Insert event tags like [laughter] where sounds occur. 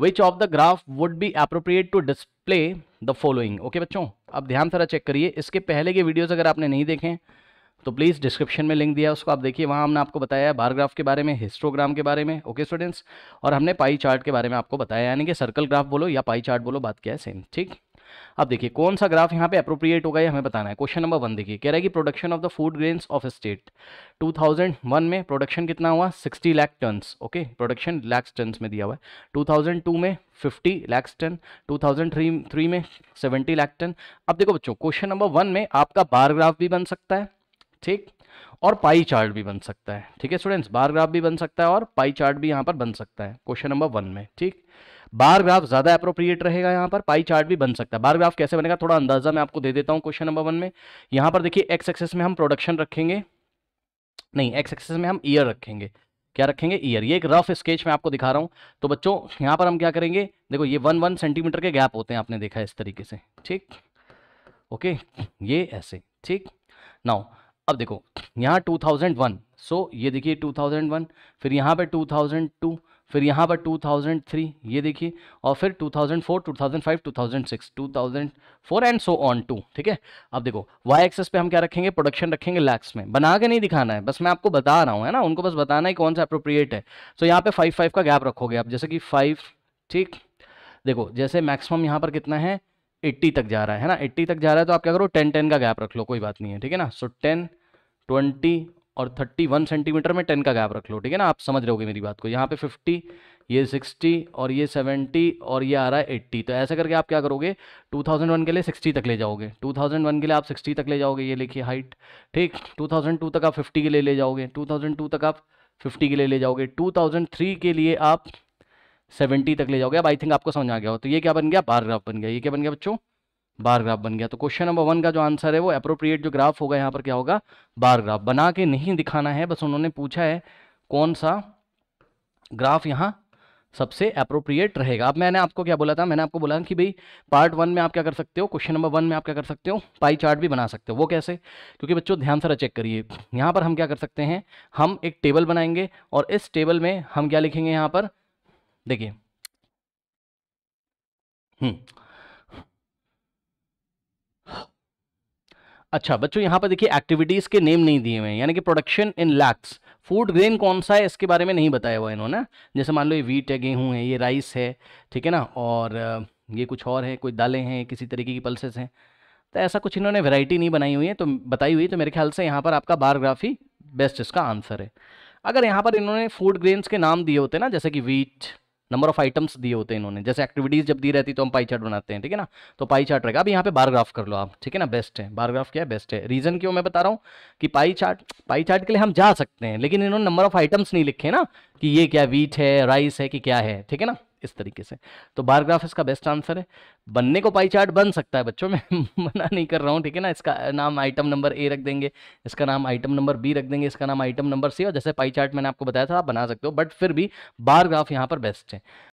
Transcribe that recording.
which of the graph would be appropriate to display the following okay बच्चों अब ध्यान सारा चेक करिए इसके पहले के वीडियोज़ अगर आपने नहीं देखें तो प्लीज़ डिस्क्रिप्शन में लिंक दिया उसको आप देखिए वहाँ हमने आपको बताया है बारग्राफ के बारे में हिस्टोग्राम के बारे में ओके स्टूडेंट्स और हमने पाई चार्ट के बारे में आपको बताया यानी कि सर्कल ग्राफ बोलो या पाई चार्ट बोलो बात क्या है सेम ठीक अब देखिए कौन सा ग्राफ यहाँ पे अप्रोप्रिएट होगा ये हमें बताना है क्वेश्चन नंबर वन देखिए कह रहा है कि production of the food grains of state 2001 में प्रोडक्शन कितना हुआ 60 lakh tons okay production lakhs tons में दिया हुआ है 2002 में 50 लैक्स टन 2003 थ्री में 70 लाख टन अब देखो बच्चों क्वेश्चन नंबर वन में आपका बार ग्राफ भी बन सकता है ठीक और पाई चार्ट भी बन सकता है ठीक है स्टूडेंट्स बार ग्राफ भी बन सकता है और पाई चार्ट भी यहाँ पर बन सकता है क्वेश्चन नंबर वन में ठीक बार ग्राफ ज्यादा अप्रोप्रिएट रहेगा यहाँ पर पाई चार्ट भी बन सकता है बार ग्राफ कैसे बनेगा थोड़ा अंदाजा मैं आपको दे देता हूँ क्वेश्चन नंबर वन में यहाँ पर देखिए एक्स एक्सेस में हम प्रोडक्शन रखेंगे नहीं एक्स एक्सेस में हम ईयर रखेंगे क्या रखेंगे ईयर ये एक रफ स्केच मैं आपको दिखा रहा हूँ तो बच्चों यहाँ पर हम क्या करेंगे देखो ये वन वन सेंटीमीटर के गैप होते हैं आपने देखा इस तरीके से ठीक ओके ये ऐसे ठीक नाउ अब देखो यहाँ 2001 सो so, ये देखिए 2001 फिर यहाँ पे 2002 फिर यहाँ पर 2003 ये देखिए और फिर 2004 2005 2006 2004 एंड सो ऑन टू ठीक है अब देखो वाई एक्सेस पे हम क्या रखेंगे प्रोडक्शन रखेंगे लैक्स में बना के नहीं दिखाना है बस मैं आपको बता रहा हूँ है ना उनको बस बताना है कौन सा अप्रोप्रिएट है सो so, यहाँ पे फाइव फाइव का गैप रखोगे आप जैसे कि फाइव ठीक देखो जैसे मैक्सिमम यहाँ पर कितना है एट्टी तक जा रहा है ना एट्टी तक जा रहा है तो आप क्या करो टेन टेन का गैप रख लो कोई बात नहीं है ठीक है ना सो टेन ट्वेंटी और 31 सेंटीमीटर में 10 का गैप रख लो ठीक है ना आप समझ रहे हो मेरी बात को यहाँ पे 50 ये 60 और ये 70 और ये आ रहा है 80 तो ऐसा करके आप क्या करोगे 2001 के लिए 60 तक ले जाओगे 2001 के लिए आप 60 तक ले जाओगे ये लिखिए हाइट ठीक 2002 तक आप 50 के लिए ले जाओगे 2002 तक आप 50 के लिए ले जाओगे 2003 के लिए आप 70 तक ले जाओगे अब आई थिंक आपको समझ आ गया हो तो ये क्या बन गया पैराग्राफ बन गया ये क्या बन गया बच्चों बार ग्राफ बन गया तो क्वेश्चन नंबर वन का जो आंसर है वो अप्रोप्रिएट जो ग्राफ होगा यहाँ पर क्या होगा बार ग्राफ बना के नहीं दिखाना है बस उन्होंने पूछा है कौन सा ग्राफ यहाँ सबसे अप्रोप्रिएट रहेगा अब मैंने आपको क्या बोला था मैंने आपको बोला कि भाई पार्ट वन में आप क्या कर सकते हो क्वेश्चन नंबर वन में आप क्या कर सकते हो पाई चार्ट भी बना सकते हो वो कैसे क्योंकि बच्चों ध्यान से चेक करिए यहाँ पर हम क्या कर सकते हैं हम एक टेबल बनाएंगे और इस टेबल में हम क्या लिखेंगे यहाँ पर देखिए हम्म अच्छा बच्चों यहाँ पर देखिए एक्टिविटीज़ के नेम नहीं दिए हुए हैं यानी कि production in lakhs food grain कौन सा है इसके बारे में नहीं बताया हुआ इन्होंने जैसे मान लो ये वीट है गेहूँ है ये राइस है ठीक है ना और ये कुछ और है कोई दालें हैं किसी तरीके की पल्सेस हैं तो ऐसा कुछ इन्होंने वेराइटी नहीं बनाई हुई है तो बताई हुई है तो मेरे ख्याल से यहाँ पर आपका बायोग्राफी बेस्ट इसका आंसर है अगर यहाँ पर इन्होंने फूड ग्रेन्स के नाम दिए होते ना जैसे कि वीट नंबर ऑफ आइटम्स दिए होते हैं इन्होंने जैसे एक्टिविटीज़ जब दी रहती तो हम पाई चार्ट बनाते हैं ठीक है ना तो पाई चार्ट रहेगा अब यहाँ पे बार ग्राफ कर लो आप ठीक है ना बेस्ट है बार ग्राफ क्या है बेस्ट है रीज़न क्यों मैं बता रहा हूँ कि पाई चार्ट पाई चार्ट के लिए हम जा सकते हैं लेकिन इन्होंने नंबर ऑफ आइटम्स नहीं लिखे ना कि ये क्या वीट है राइस है कि क्या है ठीक है ना इस तरीके से तो बार इसका बेस्ट आंसर है बनने को पाई चार्ट बन सकता है बच्चों मैं [laughs] मना नहीं कर रहा हूँ ठीक है ना इसका नाम आइटम नंबर ए रख देंगे इसका नाम आइटम नंबर बी रख देंगे इसका नाम आइटम नंबर सी और जैसे पाई चार्ट मैंने आपको बताया था आप बना सकते हो बट फिर भी बारग्राफ यहाँ पर बेस्ट है